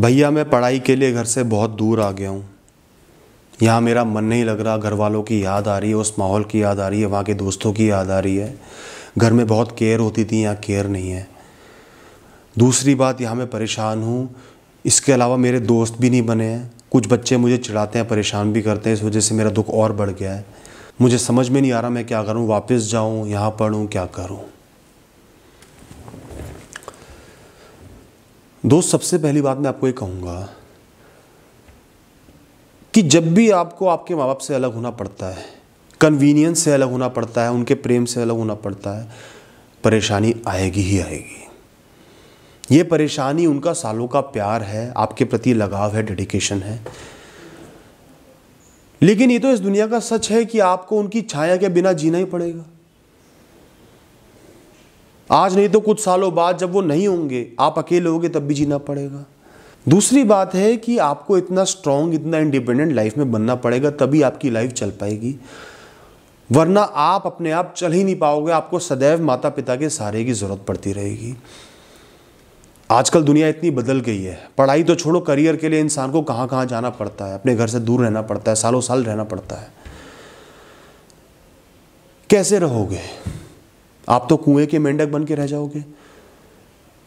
भैया मैं पढ़ाई के लिए घर से बहुत दूर आ गया हूँ यहाँ मेरा मन नहीं लग रहा घर वालों की याद आ रही है उस माहौल की याद आ रही है वहाँ के दोस्तों की याद आ रही है घर में बहुत केयर होती थी यहाँ केयर नहीं है दूसरी बात यहाँ मैं परेशान हूँ इसके अलावा मेरे दोस्त भी नहीं बने हैं कुछ बच्चे मुझे चिढ़ाते हैं परेशान भी करते हैं इस वजह से मेरा दुख और बढ़ गया है मुझे समझ में नहीं आ रहा मैं क्या करूँ वापस जाऊँ यहाँ पढ़ूँ क्या करूँ दोस्त सबसे पहली बात मैं आपको ये कहूँगा कि जब भी आपको आपके माँ बाप से अलग होना पड़ता है कन्वीनियंस से अलग होना पड़ता है उनके प्रेम से अलग होना पड़ता है परेशानी आएगी ही आएगी ये परेशानी उनका सालों का प्यार है आपके प्रति लगाव है डेडिकेशन है लेकिन ये तो इस दुनिया का सच है कि आपको उनकी छाया के बिना जीना ही पड़ेगा आज नहीं तो कुछ सालों बाद जब वो नहीं होंगे आप अकेले होंगे तब भी जीना पड़ेगा दूसरी बात है कि आपको इतना स्ट्रांग इतना इंडिपेंडेंट लाइफ में बनना पड़ेगा तभी आपकी लाइफ चल पाएगी वरना आप अपने आप चल ही नहीं पाओगे आपको सदैव माता पिता के सहारे की ज़रूरत पड़ती रहेगी आजकल दुनिया इतनी बदल गई है पढ़ाई तो छोड़ो करियर के लिए इंसान को कहाँ कहाँ जाना पड़ता है अपने घर से दूर रहना पड़ता है सालों साल रहना पड़ता है कैसे रहोगे आप तो कुएं के मेंढक बन के रह जाओगे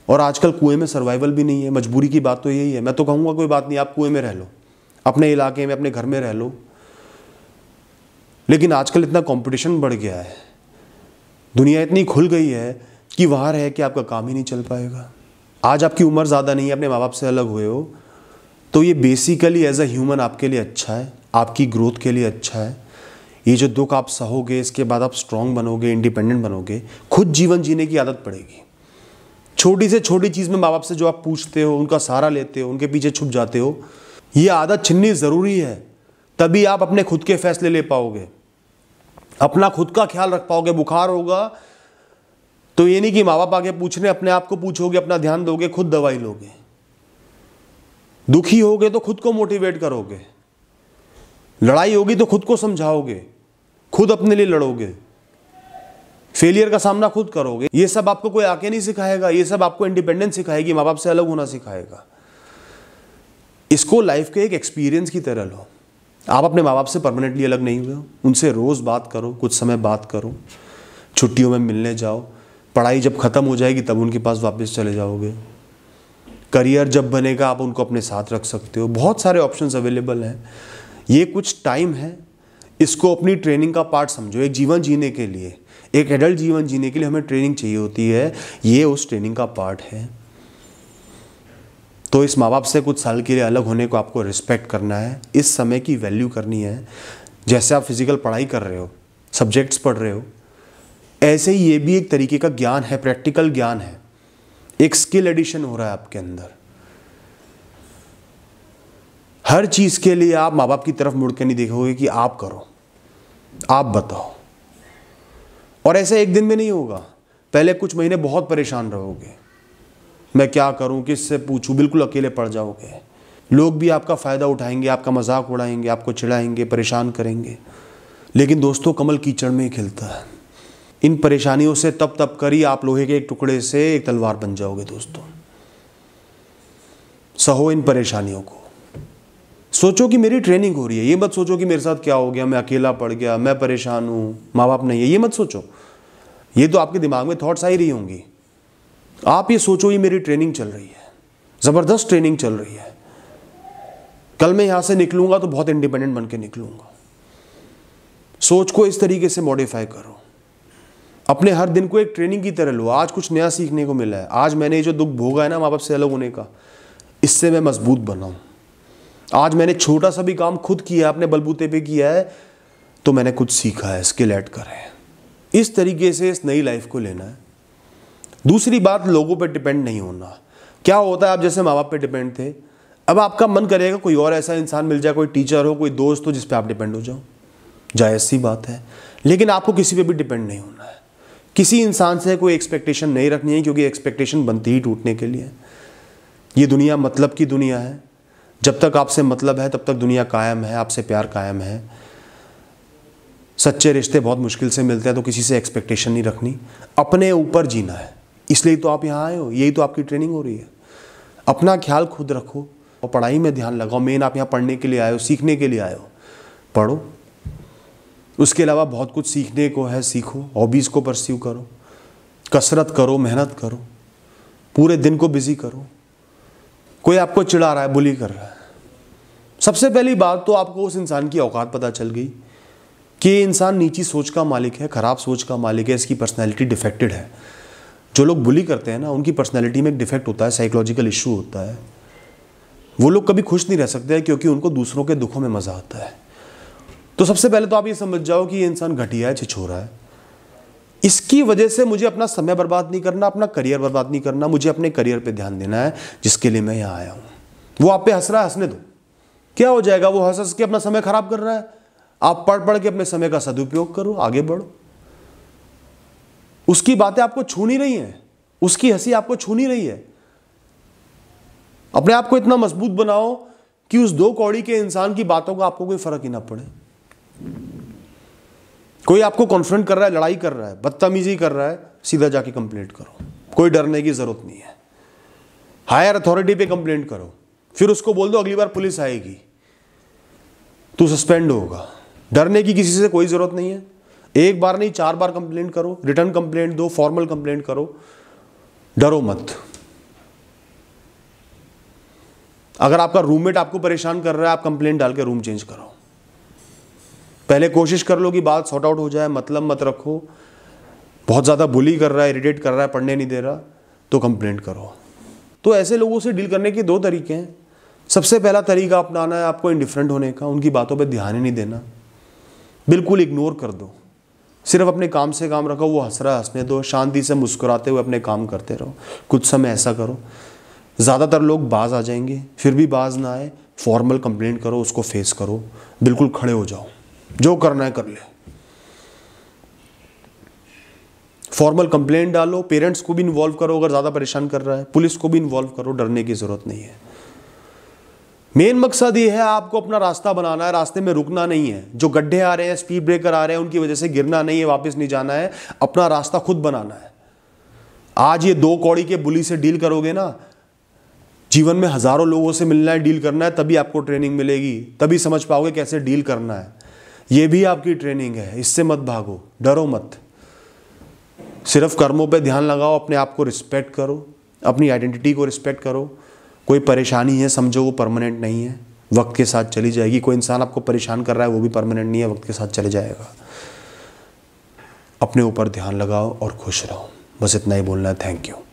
और आजकल कुएं में सर्वाइवल भी नहीं है मजबूरी की बात तो यही है मैं तो कहूँगा कोई बात नहीं आप कुएं में रह लो अपने इलाके में अपने घर में रह लो लेकिन आजकल इतना कॉम्पिटिशन बढ़ गया है दुनिया इतनी खुल गई है कि वहाँ रह के आपका काम ही नहीं चल पाएगा आज आपकी उम्र ज़्यादा नहीं है अपने माँ बाप से अलग हुए हो तो ये बेसिकली एज अ ह्यूमन आपके लिए अच्छा है आपकी ग्रोथ के लिए अच्छा है ये जो दुख आप सहोगे इसके बाद आप स्ट्रांग बनोगे इंडिपेंडेंट बनोगे खुद जीवन जीने की आदत पड़ेगी छोटी से छोटी चीज़ में माँ बाप से जो आप पूछते हो उनका सहारा लेते हो उनके पीछे छुप जाते हो ये आदत छिननी ज़रूरी है तभी आप अपने खुद के फैसले ले पाओगे अपना खुद का ख्याल रख पाओगे बुखार होगा तो ये नहीं कि माँ बाप आगे पूछने अपने आप को पूछोगे अपना ध्यान दोगे खुद दवाई लोगे दुखी होगे तो खुद को मोटिवेट करोगे लड़ाई होगी तो खुद को समझाओगे खुद अपने लिए लड़ोगे फेलियर का सामना खुद करोगे ये सब आपको कोई आके नहीं सिखाएगा ये सब आपको इंडिपेंडेंस सिखाएगी माँ बाप से अलग होना सिखाएगा इसको लाइफ के एक एक्सपीरियंस की तरह लो आप अपने माँ बाप से परमानेंटली अलग नहीं हुए हो उनसे रोज़ बात करो कुछ समय बात करो छुट्टियों में मिलने जाओ पढ़ाई जब ख़त्म हो जाएगी तब उनके पास वापस चले जाओगे करियर जब बनेगा आप उनको अपने साथ रख सकते हो बहुत सारे ऑप्शंस अवेलेबल हैं ये कुछ टाइम है इसको अपनी ट्रेनिंग का पार्ट समझो एक जीवन जीने के लिए एक एडल्ट जीवन जीने के लिए हमें ट्रेनिंग चाहिए होती है ये उस ट्रेनिंग का पार्ट है तो इस माँ बाप से कुछ साल के लिए अलग होने को आपको रिस्पेक्ट करना है इस समय की वैल्यू करनी है जैसे आप फिजिकल पढ़ाई कर रहे हो सब्जेक्ट्स पढ़ रहे हो ऐसे ही ये भी एक तरीके का ज्ञान है प्रैक्टिकल ज्ञान है एक स्किल एडिशन हो रहा है आपके अंदर हर चीज़ के लिए आप माँ बाप की तरफ मुड़ के नहीं देखोगे कि आप करो आप बताओ और ऐसा एक दिन में नहीं होगा पहले कुछ महीने बहुत परेशान रहोगे मैं क्या करूं किससे पूछूं बिल्कुल अकेले पड़ जाओगे लोग भी आपका फ़ायदा उठाएंगे आपका मजाक उड़ाएंगे आपको चिढ़ाएंगे परेशान करेंगे लेकिन दोस्तों कमल कीचड़ में ही खिलता है इन परेशानियों से तब तब कर ही आप लोहे के एक टुकड़े से एक तलवार बन जाओगे दोस्तों सहो इन परेशानियों को सोचो कि मेरी ट्रेनिंग हो रही है ये मत सोचो कि मेरे साथ क्या हो गया मैं अकेला पड़ गया मैं परेशान हूँ माँ बाप नहीं है ये मत सोचो ये तो आपके दिमाग में थॉट्स आ ही रही होंगी आप ये सोचो ये मेरी ट्रेनिंग चल रही है ज़बरदस्त ट्रेनिंग चल रही है कल मैं यहाँ से निकलूँगा तो बहुत इंडिपेंडेंट बन के निकलूँगा सोच को इस तरीके से मॉडिफाई करो अपने हर दिन को एक ट्रेनिंग की तरह लो आज कुछ नया सीखने को मिला है आज मैंने ये जो दुख भोगा है ना माँ बाप से अलग होने का इससे मैं मजबूत बनाऊँ आज मैंने छोटा सा भी काम खुद किया है अपने बलबूते पे किया है तो मैंने कुछ सीखा है स्किल ऐड करे इस तरीके से इस नई लाइफ को लेना है दूसरी बात लोगों पर डिपेंड नहीं होना क्या होता है आप जैसे माँ बाप पर डिपेंड थे अब आपका मन करेगा कोई और ऐसा इंसान मिल जाए कोई टीचर हो कोई दोस्त हो जिस पर आप डिपेंड हो जाओ जायज़ सी बात है लेकिन आपको किसी पे भी डिपेंड नहीं होना है किसी इंसान से कोई एक्सपेक्टेशन नहीं रखनी है क्योंकि एक्सपेक्टेशन बनती ही टूटने के लिए ये दुनिया मतलब की दुनिया है जब तक आपसे मतलब है तब तक दुनिया कायम है आपसे प्यार कायम है सच्चे रिश्ते बहुत मुश्किल से मिलते हैं तो किसी से एक्सपेक्टेशन नहीं रखनी अपने ऊपर जीना है इसलिए तो आप यहाँ आए हो यही तो आपकी ट्रेनिंग हो रही है अपना ख्याल खुद रखो और पढ़ाई में ध्यान लगाओ मेन आप यहाँ पढ़ने के लिए आए हो सीखने के लिए आए हो पढ़ो उसके अलावा बहुत कुछ सीखने को है सीखो हॉबीज़ को परस्यू करो कसरत करो मेहनत करो पूरे दिन को बिज़ी करो कोई आपको चिढ़ा रहा है बुली कर रहा है सबसे पहली बात तो आपको उस इंसान की औकात पता चल गई कि इंसान नीची सोच का मालिक है ख़राब सोच का मालिक है इसकी पर्सनैलिटी डिफेक्टेड है जो लोग बुली करते हैं ना उनकी पर्सनैलिटी में एक डिफेक्ट होता है साइकोलॉजिकल इशू होता है वो लोग कभी खुश नहीं रह सकते क्योंकि उनको दूसरों के दुखों में मज़ा आता है तो सबसे पहले तो आप ये समझ जाओ कि ये इंसान घटिया है छिछोरा है इसकी वजह से मुझे अपना समय बर्बाद नहीं करना अपना करियर बर्बाद नहीं करना मुझे अपने करियर पे ध्यान देना है जिसके लिए मैं यहाँ आया हूँ वो आप पे हंस रहा है हंसने दो क्या हो जाएगा वो हंस हंस के अपना समय खराब कर रहा है आप पढ़ पढ़ के अपने समय का सदुपयोग करो आगे बढ़ो उसकी बातें आपको छू नहीं रही हैं उसकी हंसी आपको छू नहीं रही है अपने आप को इतना मजबूत बनाओ कि उस दो कौड़ी के इंसान की बातों का आपको कोई फर्क ही ना पड़े कोई आपको कॉन्फ्रेंट कर रहा है लड़ाई कर रहा है बदतमीजी कर रहा है सीधा जाके कंप्लेंट करो कोई डरने की ज़रूरत नहीं है हायर अथॉरिटी पे कंप्लेंट करो फिर उसको बोल दो अगली बार पुलिस आएगी तू सस्पेंड होगा डरने की किसी से कोई ज़रूरत नहीं है एक बार नहीं चार बार कंप्लेंट करो रिटर्न कंप्लेंट दो फॉर्मल कंप्लेंट करो डरो मत अगर आपका रूममेट आपको परेशान कर रहा है आप कंप्लेंट डाल के रूम चेंज करो पहले कोशिश कर लो कि बात सॉर्ट आउट हो जाए मतलब मत रखो बहुत ज़्यादा बुली कर रहा है इरिटेट कर रहा है पढ़ने नहीं दे रहा तो कंप्लेंट करो तो ऐसे लोगों से डील करने के दो तरीके हैं सबसे पहला तरीका अपनाना है आपको इनडिफरेंट होने का उनकी बातों पर ध्यान ही नहीं देना बिल्कुल इग्नोर कर दो सिर्फ अपने काम से काम रखो वो हंस रहा हंसने दो शांति से मुस्कुराते हुए अपने काम करते रहो कुछ समय ऐसा करो ज़्यादातर लोग बाज आ जाएंगे फिर भी बाज ना आए फॉर्मल कंप्लेंट करो उसको फेस करो बिल्कुल खड़े हो जाओ जो करना है कर ले फॉर्मल कंप्लेन डालो पेरेंट्स को भी इन्वॉल्व करो अगर ज़्यादा परेशान कर रहा है पुलिस को भी इन्वॉल्व करो डरने की ज़रूरत नहीं है मेन मकसद ये है आपको अपना रास्ता बनाना है रास्ते में रुकना नहीं है जो गड्ढे आ रहे हैं स्पीड ब्रेकर आ रहे हैं उनकी वजह से गिरना नहीं है वापस नहीं जाना है अपना रास्ता खुद बनाना है आज ये दो कौड़ी के बुली से डील करोगे ना जीवन में हज़ारों लोगों से मिलना है डील करना है तभी आपको ट्रेनिंग मिलेगी तभी समझ पाओगे कैसे डील करना है ये भी आपकी ट्रेनिंग है इससे मत भागो डरो मत सिर्फ कर्मों पे ध्यान लगाओ अपने आप को रिस्पेक्ट करो अपनी आइडेंटिटी को रिस्पेक्ट करो कोई परेशानी है समझो वो परमानेंट नहीं है वक्त के साथ चली जाएगी कोई इंसान आपको परेशान कर रहा है वो भी परमानेंट नहीं है वक्त के साथ चले जाएगा अपने ऊपर ध्यान लगाओ और खुश रहो बस इतना ही बोलना है थैंक यू